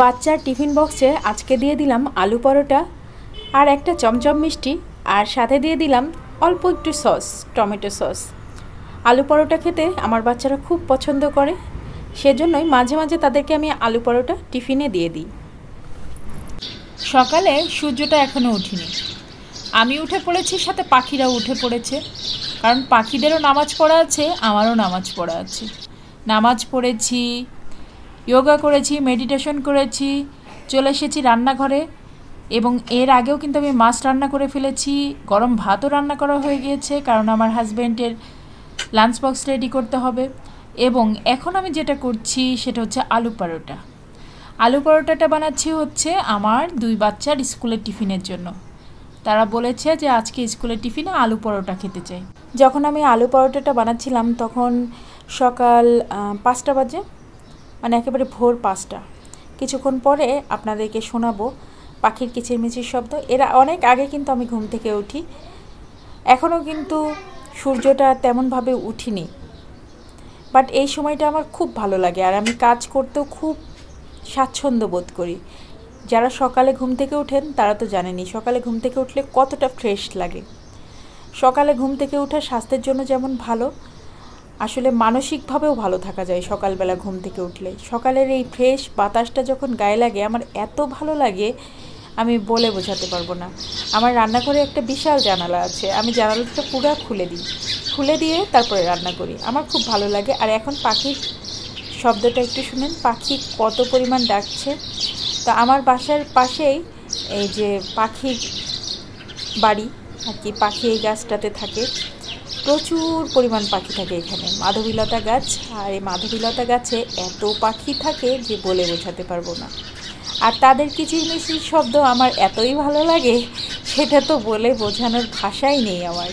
বাচ্চার টিফিন বক্সে আজকে দিয়ে দিলাম আলু পরোটা আর একটা চমচম মিষ্টি আর সাথে দিয়ে দিলাম অল্প একটু সস টমেটো সস আলু পরোটা খেতে আমার বাচ্চারা খুব পছন্দ করে সেজন্যই মাঝে মাঝে তাদেরকে আমি আলু পরোটা টিফিনে দিয়ে দিই সকালে সূর্যটা এখনও উঠিনি আমি উঠে পড়েছি সাথে পাখিরাও উঠে পড়েছে কারণ পাখিদেরও নামাজ পড়া আছে আমারও নামাজ পড়া আছে নামাজ পড়েছি যোগা করেছি মেডিটেশন করেছি চলে এসেছি রান্নাঘরে এবং এর আগেও কিন্তু আমি মাছ রান্না করে ফেলেছি গরম ভাতও রান্না করা হয়ে গিয়েছে কারণ আমার হাজব্যান্ডের লাঞ্চ বক্স রেডি করতে হবে এবং এখন আমি যেটা করছি সেটা হচ্ছে আলু পরোটা আলু পরোটাটা বানাচ্ছি হচ্ছে আমার দুই বাচ্চার স্কুলের টিফিনের জন্য তারা বলেছে যে আজকে স্কুলের টিফিনে আলু পরোটা খেতে চাই যখন আমি আলু পরোটাটা বানাচ্ছিলাম তখন সকাল পাঁচটা বাজে মানে একেবারে ভোর পাঁচটা কিছুক্ষণ পরে আপনাদেরকে শোনাবো পাখির কিচিরমিচির শব্দ এরা অনেক আগে কিন্তু আমি ঘুম থেকে উঠি এখনও কিন্তু সূর্যটা তেমনভাবে উঠিনি বাট এই সময়টা আমার খুব ভালো লাগে আর আমি কাজ করতেও খুব স্বাচ্ছন্দ্য বোধ করি যারা সকালে ঘুম থেকে ওঠেন তারা তো জানেনি সকালে ঘুম থেকে উঠলে কতটা ফ্রেশ লাগে সকালে ঘুম থেকে উঠা স্বাস্থ্যের জন্য যেমন ভালো আসলে মানসিকভাবেও ভালো থাকা যায় সকালবেলা ঘুম থেকে উঠলে সকালের এই ফ্রেশ বাতাসটা যখন গায়ে লাগে আমার এত ভালো লাগে আমি বলে বোঝাতে পারবো না আমার রান্নাঘরে একটা বিশাল জানালা আছে আমি জানালাটা পুরো খুলে দিই খুলে দিয়ে তারপরে রান্না করি আমার খুব ভালো লাগে আর এখন পাখির শব্দটা একটু শুনেন পাখি কত পরিমাণ ডাকছে তা আমার বাসার পাশেই এই যে পাখির বাড়ি আর কি পাখি এই গাছটাতে থাকে প্রচুর পরিমাণ পাখি থাকে এখানে মাধবীলতা গাছ আর এই মাধবীলতা গাছে এত পাখি থাকে যে বলে বোঝাতে পারবো না আর তাদের কিচিরমিচির শব্দ আমার এতই ভালো লাগে সেটা তো বলে বোঝানোর ভাষাই নেই আমার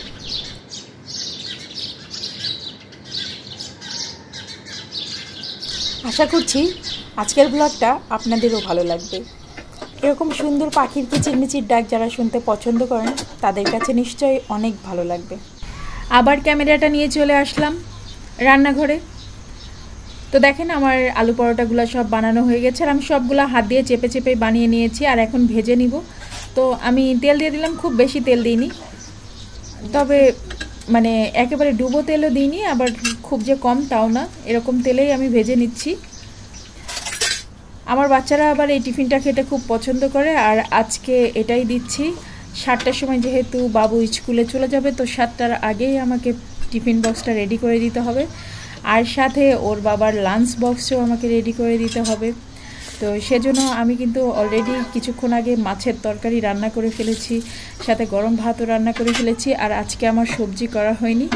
আশা করছি আজকের ব্লগটা আপনাদেরও ভালো লাগবে এরকম সুন্দর পাখির কিচিরমিচির ডাক যারা শুনতে পছন্দ করেন তাদের কাছে নিশ্চয়ই অনেক ভালো লাগবে আবার ক্যামেরাটা নিয়ে চলে আসলাম রান্নাঘরে তো দেখেন আমার আলু পরোটাগুলো সব বানানো হয়ে গেছে আর আমি সবগুলো হাত দিয়ে চেপে চেপে বানিয়ে নিয়েছি আর এখন ভেজে নিব তো আমি তেল দিয়ে দিলাম খুব বেশি তেল দিইনি তবে মানে একেবারে ডুবো তেলও দিইনি আবার খুব যে কম তাও না এরকম তেলেই আমি ভেজে নিচ্ছি আমার বাচ্চারা আবার এই টিফিনটা খেতে খুব পছন্দ করে আর আজকে এটাই দিচ্ছি সাতটার সময় যেহেতু বাবু স্কুলে চলে যাবে তো সাতটার আগেই আমাকে টিফিন বক্সটা রেডি করে দিতে হবে আর সাথে ওর বাবার লাঞ্চ বক্সও আমাকে রেডি করে দিতে হবে তো সেজন্য আমি কিন্তু অলরেডি কিছুক্ষণ আগে মাছের তরকারি রান্না করে ফেলেছি সাথে গরম ভাতও রান্না করে ফেলেছি আর আজকে আমার সবজি করা হয়নি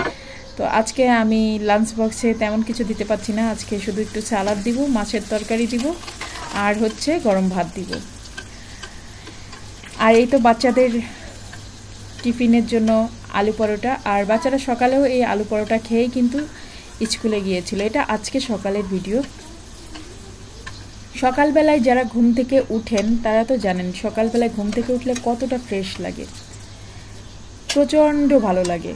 তো আজকে আমি লাঞ্চ বক্সে তেমন কিছু দিতে পারছি না আজকে শুধু একটু সালাদ দিব মাছের তরকারি দিব আর হচ্ছে গরম ভাত দিব আর এই তো বাচ্চাদের টিফিনের জন্য আলু পরোটা আর বাচ্চারা সকালেও এই আলু পরোটা খেয়েই কিন্তু স্কুলে গিয়েছিল এটা আজকে সকালের ভিডিও সকালবেলায় যারা ঘুম থেকে উঠেন তারা তো জানেন সকালবেলায় ঘুম থেকে উঠলে কতটা ফ্রেশ লাগে প্রচণ্ড ভালো লাগে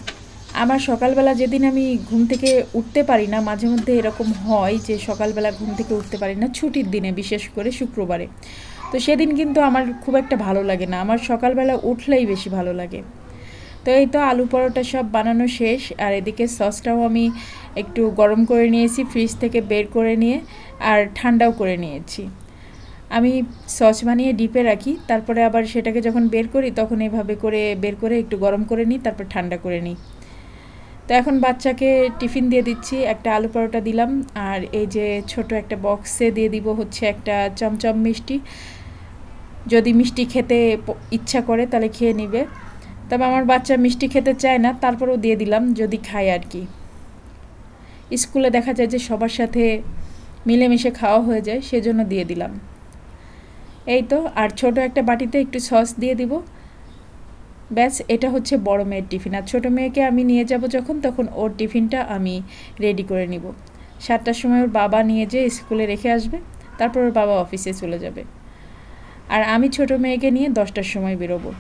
আমার সকালবেলা যেদিন আমি ঘুম থেকে উঠতে পারি না মাঝে মধ্যে এরকম হয় যে সকালবেলা ঘুম থেকে উঠতে পারি না ছুটির দিনে বিশেষ করে শুক্রবারে তো সেদিন কিন্তু আমার খুব একটা ভালো লাগে না আমার সকালবেলা উঠলেই বেশি ভালো লাগে তো এই তো আলু পরোটা সব বানানো শেষ আর এদিকে সসটাও আমি একটু গরম করে নিয়েছি ফ্রিজ থেকে বের করে নিয়ে আর ঠান্ডাও করে নিয়েছি আমি সস বানিয়ে ডিপে রাখি তারপরে আবার সেটাকে যখন বের করি তখন এভাবে করে বের করে একটু গরম করে নিই তারপর ঠান্ডা করে নিই তো এখন বাচ্চাকে টিফিন দিয়ে দিচ্ছি একটা আলু পরোটা দিলাম আর এই যে ছোট একটা বক্সে দিয়ে দিব হচ্ছে একটা চমচম মিষ্টি যদি মিষ্টি খেতে ইচ্ছা করে তাহলে খেয়ে নিবে তবে আমার বাচ্চা মিষ্টি খেতে চায় না তারপরেও দিয়ে দিলাম যদি খায় আর কি স্কুলে দেখা যায় যে সবার সাথে মিলেমিশে খাওয়া হয়ে যায় সেজন্য দিয়ে দিলাম এই তো আর ছোট একটা বাটিতে একটু সস দিয়ে দিব ব্যাস এটা হচ্ছে বড় মেয়ের টিফিন আর ছোটো মেয়েকে আমি নিয়ে যাব যখন তখন ওর টিফিনটা আমি রেডি করে নিব সাতটার সময় ওর বাবা নিয়ে যেয়ে স্কুলে রেখে আসবে তারপর ওর বাবা অফিসে চলে যাবে আর আমি ছোট মেয়েকে নিয়ে দশটার সময় বেরোবো